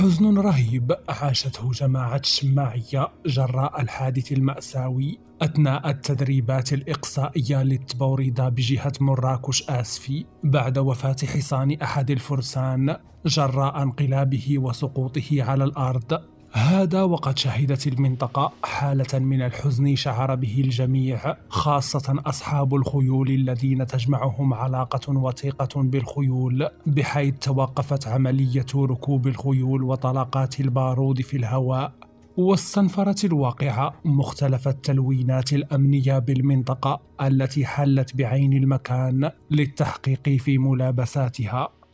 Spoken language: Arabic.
حزن رهيب عاشته جماعة الشماعية جراء الحادث المأساوي أثناء التدريبات الإقصائية للتبوريدة بجهة مراكش آسفي بعد وفاة حصان أحد الفرسان جراء انقلابه وسقوطه على الأرض هذا وقد شهدت المنطقة حالة من الحزن شعر به الجميع خاصة أصحاب الخيول الذين تجمعهم علاقة وثيقة بالخيول بحيث توقفت عملية ركوب الخيول وطلقات البارود في الهواء واستنفرت الواقعة مختلف التلوينات الأمنية بالمنطقة التي حلت بعين المكان للتحقيق في ملابساتها